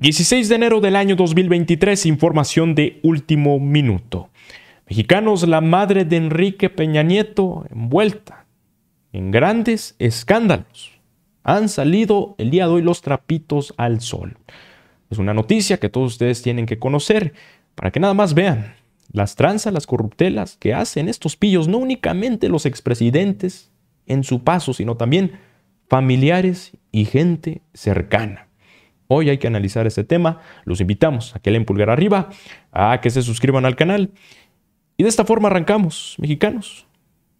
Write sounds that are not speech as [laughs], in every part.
16 de enero del año 2023, información de último minuto. Mexicanos, la madre de Enrique Peña Nieto envuelta en grandes escándalos. Han salido el día de hoy los trapitos al sol. Es una noticia que todos ustedes tienen que conocer para que nada más vean las tranzas, las corruptelas que hacen estos pillos, no únicamente los expresidentes en su paso, sino también familiares y gente cercana. Hoy hay que analizar ese tema. Los invitamos a que le pulgar arriba, a que se suscriban al canal. Y de esta forma arrancamos, mexicanos,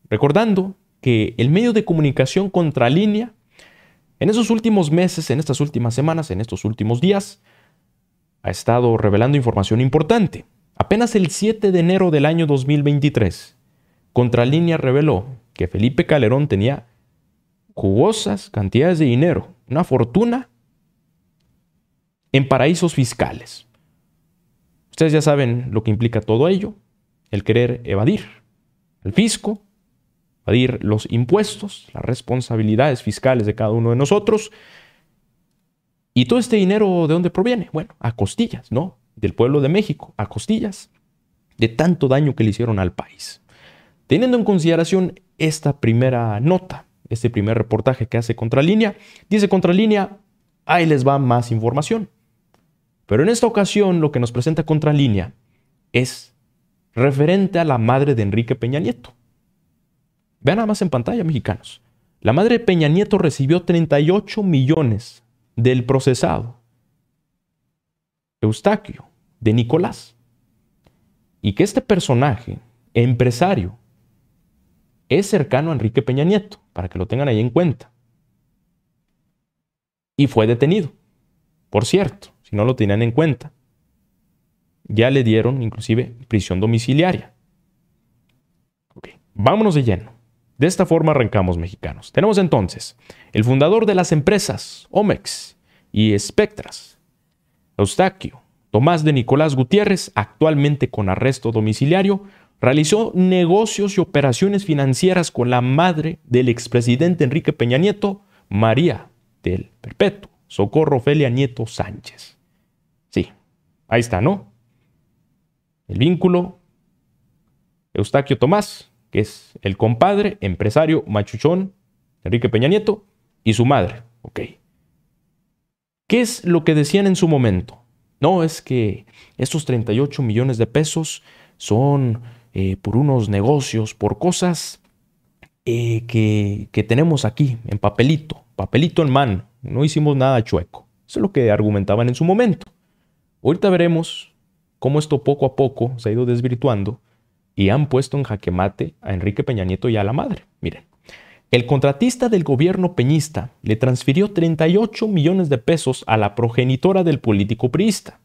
recordando que el medio de comunicación contralínea, en esos últimos meses, en estas últimas semanas, en estos últimos días, ha estado revelando información importante. Apenas el 7 de enero del año 2023, Contralínea reveló que Felipe Calderón tenía jugosas cantidades de dinero, una fortuna en paraísos fiscales. Ustedes ya saben lo que implica todo ello, el querer evadir el fisco, evadir los impuestos, las responsabilidades fiscales de cada uno de nosotros. ¿Y todo este dinero de dónde proviene? Bueno, a costillas, ¿no? Del pueblo de México, a costillas de tanto daño que le hicieron al país. Teniendo en consideración esta primera nota, este primer reportaje que hace Contralínea, dice Contralínea, ahí les va más información. Pero en esta ocasión lo que nos presenta Contralínea es referente a la madre de Enrique Peña Nieto. Vean nada más en pantalla, mexicanos. La madre de Peña Nieto recibió 38 millones del procesado Eustaquio, de Nicolás. Y que este personaje, empresario, es cercano a Enrique Peña Nieto, para que lo tengan ahí en cuenta. Y fue detenido, por cierto si no lo tenían en cuenta. Ya le dieron inclusive prisión domiciliaria. Vámonos de lleno. De esta forma arrancamos mexicanos. Tenemos entonces el fundador de las empresas Omex y Spectras, Eustaquio Tomás de Nicolás Gutiérrez, actualmente con arresto domiciliario, realizó negocios y operaciones financieras con la madre del expresidente Enrique Peña Nieto, María del Perpetuo, Socorro Felia Nieto Sánchez. Ahí está, ¿no? El vínculo. Eustaquio Tomás, que es el compadre, empresario, machuchón, Enrique Peña Nieto, y su madre. Ok. ¿Qué es lo que decían en su momento? No, es que estos 38 millones de pesos son eh, por unos negocios, por cosas eh, que, que tenemos aquí en papelito, papelito en mano. No hicimos nada chueco. Eso es lo que argumentaban en su momento. Ahorita veremos cómo esto poco a poco se ha ido desvirtuando y han puesto en jaquemate a Enrique Peña Nieto y a la madre. Miren, el contratista del gobierno peñista le transfirió 38 millones de pesos a la progenitora del político priista.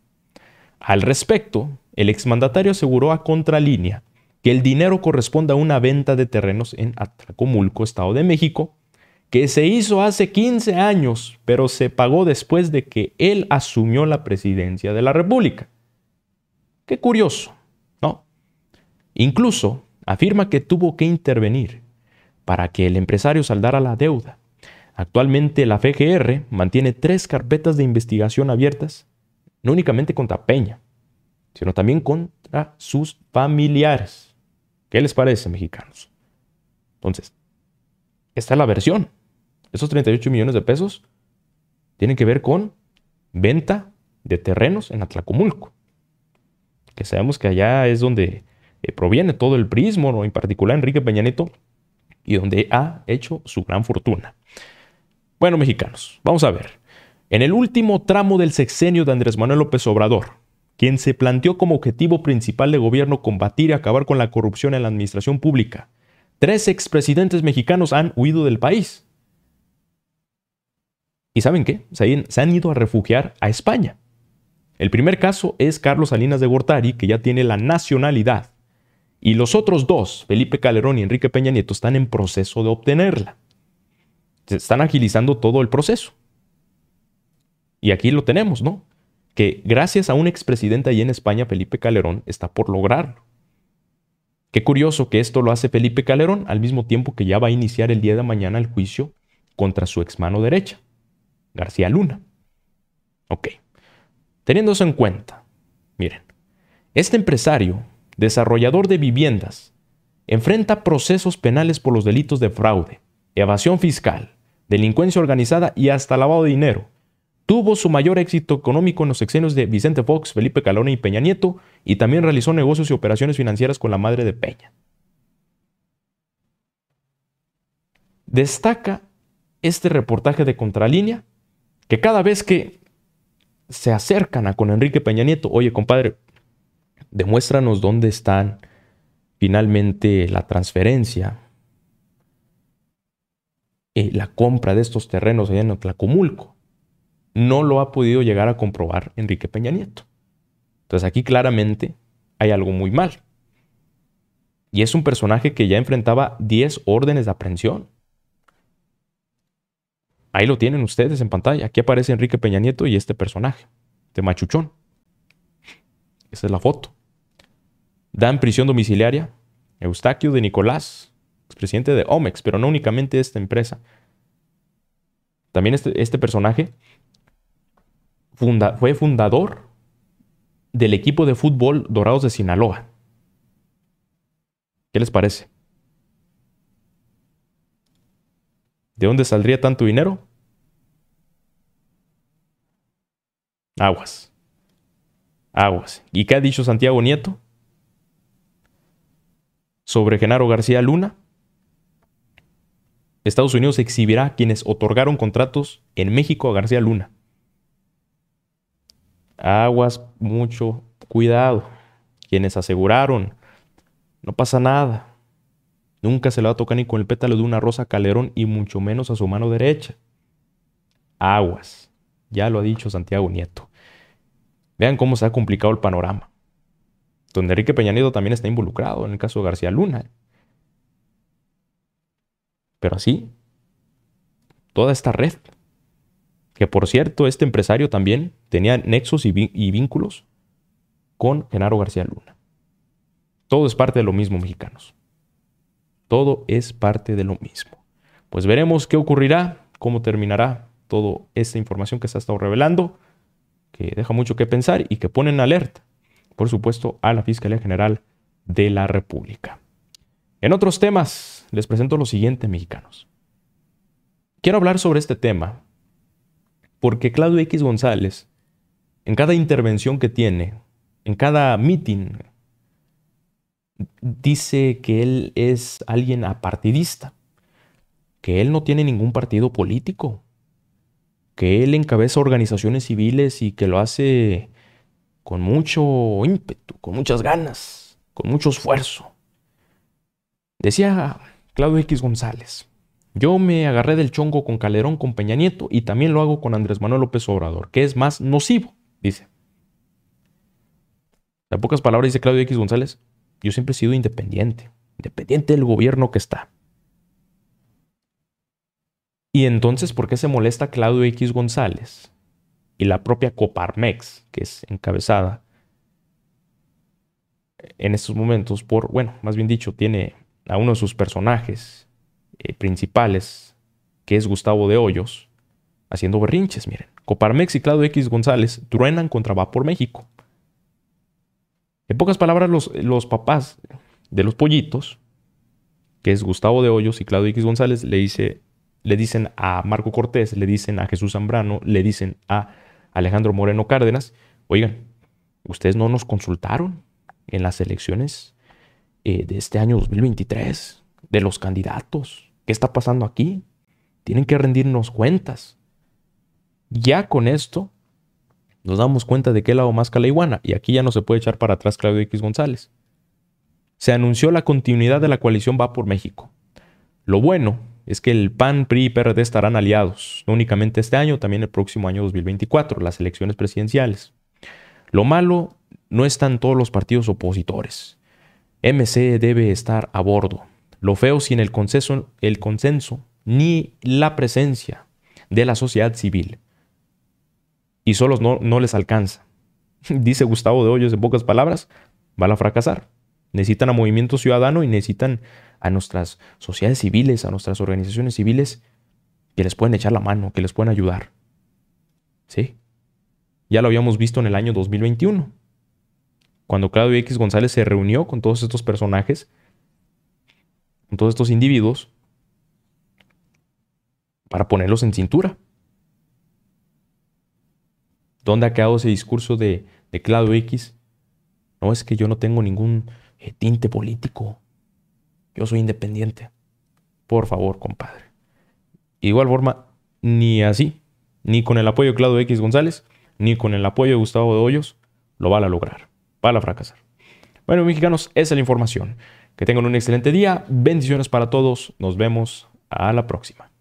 Al respecto, el exmandatario aseguró a Contralínea que el dinero corresponde a una venta de terrenos en Atracomulco, Estado de México, que se hizo hace 15 años, pero se pagó después de que él asumió la presidencia de la República. Qué curioso, ¿no? Incluso afirma que tuvo que intervenir para que el empresario saldara la deuda. Actualmente la FGR mantiene tres carpetas de investigación abiertas, no únicamente contra Peña, sino también contra sus familiares. ¿Qué les parece, mexicanos? Entonces, esta es la versión. Esos 38 millones de pesos tienen que ver con venta de terrenos en Atlacomulco, que sabemos que allá es donde eh, proviene todo el prismo, en particular Enrique Peña Nieto, y donde ha hecho su gran fortuna. Bueno, mexicanos, vamos a ver. En el último tramo del sexenio de Andrés Manuel López Obrador, quien se planteó como objetivo principal de gobierno combatir y acabar con la corrupción en la administración pública, tres expresidentes mexicanos han huido del país. ¿Y saben qué? Se, han ido a refugiar a España. El primer caso es Carlos Salinas de Gortari, que ya tiene la nacionalidad, y los otros dos, Felipe Calderón y Enrique Peña Nieto, están en proceso de obtenerla. Se están agilizando todo el proceso. Y aquí lo tenemos, ¿no? Que gracias a un expresidente allí en España, Felipe Calderón está por lograrlo. Qué curioso que esto lo hace Felipe Calderón al mismo tiempo que ya va a iniciar el día de mañana el juicio contra su ex mano derecha. García Luna. Ok. Teniendo eso en cuenta, miren, este empresario, desarrollador de viviendas, enfrenta procesos penales por los delitos de fraude, evasión fiscal, delincuencia organizada y hasta lavado de dinero. Tuvo su mayor éxito económico en los sexenios de Vicente Fox, Felipe Calone y Peña Nieto, y también realizó negocios y operaciones financieras con la madre de Peña. Destaca este reportaje de Contralínea que cada vez que se acercan a con Enrique Peña Nieto, oye compadre, demuéstranos dónde están finalmente la transferencia, y eh, la compra de estos terrenos allá en Tlacomulco. No lo ha podido llegar a comprobar Enrique Peña Nieto. Entonces aquí claramente hay algo muy mal. Y es un personaje que ya enfrentaba 10 órdenes de aprehensión. Ahí lo tienen ustedes en pantalla. Aquí aparece Enrique Peña Nieto y este personaje, De este machuchón. Esa es la foto. Dan prisión domiciliaria Eustaquio de Nicolás, expresidente de Omex, pero no únicamente de esta empresa. También este, este personaje fue fundador del equipo de fútbol Dorados de Sinaloa. ¿Qué les parece? ¿De dónde saldría tanto dinero? Aguas. Aguas. ¿Y qué ha dicho Santiago Nieto? Sobre Genaro García Luna. Estados Unidos exhibirá quienes otorgaron contratos en México a García Luna. Aguas, mucho cuidado. Quienes aseguraron, no pasa nada. Nunca se le va a tocar ni con el pétalo de una rosa Calderón y mucho menos a su mano derecha. Aguas. Ya lo ha dicho Santiago Nieto. Vean cómo se ha complicado el panorama. Don Enrique Peña Nieto también está involucrado en el caso de García Luna. Pero así, toda esta red, que por cierto, este empresario también tenía nexos y vínculos con Genaro García Luna. Todo es parte de lo mismo, mexicanos. Todo es parte de lo mismo. Pues veremos qué ocurrirá, cómo terminará toda esta información que se ha estado revelando, que deja mucho que pensar y que pone en alerta, por supuesto, a la Fiscalía General de la República. En otros temas, les presento lo siguiente, mexicanos. Quiero hablar sobre este tema porque Claudio X González, en cada intervención que tiene, en cada meeting, dice que él es alguien apartidista, que él no tiene ningún partido político, que él encabeza organizaciones civiles y que lo hace con mucho ímpetu, con muchas ganas, con mucho esfuerzo. Decía Claudio X González, yo me agarré del chongo con Calderón, con Peña Nieto y también lo hago con Andrés Manuel López Obrador, que es más nocivo, dice. En pocas palabras dice Claudio X González, yo siempre he sido independiente, independiente del gobierno que está. Y entonces, ¿por qué se molesta Claudio X González y la propia Coparmex, que es encabezada en estos momentos por, bueno, más bien dicho, tiene a uno de sus personajes eh, principales, que es Gustavo de Hoyos, haciendo berrinches, miren. Coparmex y Claudio X González truenan contra Vapor México. En pocas palabras, los, los papás de los pollitos, que es Gustavo de Hoyos y Claudio X González, le dice le dicen a Marco Cortés, le dicen a Jesús Zambrano, le dicen a Alejandro Moreno Cárdenas, oigan, ustedes no nos consultaron en las elecciones eh, de este año 2023, de los candidatos, ¿qué está pasando aquí? Tienen que rendirnos cuentas. Ya con esto nos damos cuenta de qué lado más cala y aquí ya no se puede echar para atrás Claudio X González. Se anunció la continuidad de la coalición Va por México. Lo bueno es que el PAN, PRI y PRD estarán aliados, no únicamente este año, también el próximo año 2024, las elecciones presidenciales. Lo malo no están todos los partidos opositores. MC debe estar a bordo. Lo feo sin el consenso, el consenso ni la presencia de la sociedad civil. Y solos no, no les alcanza. [laughs] Dice Gustavo de Hoyos en pocas palabras, van a fracasar. Necesitan a Movimiento Ciudadano y necesitan a nuestras sociedades civiles, a nuestras organizaciones civiles, que les pueden echar la mano, que les pueden ayudar. ¿Sí? Ya lo habíamos visto en el año 2021, cuando Claudio X González se reunió con todos estos personajes, con todos estos individuos, para ponerlos en cintura. ¿Dónde ha quedado ese discurso de, de Claudio X? No es que yo no tengo ningún eh, tinte político. Yo soy independiente. Por favor, compadre. igual forma, ni así, ni con el apoyo de Claudio X González, ni con el apoyo de Gustavo de Hoyos, lo van a lograr. Van a fracasar. Bueno, mexicanos, esa es la información. Que tengan un excelente día. Bendiciones para todos. Nos vemos a la próxima.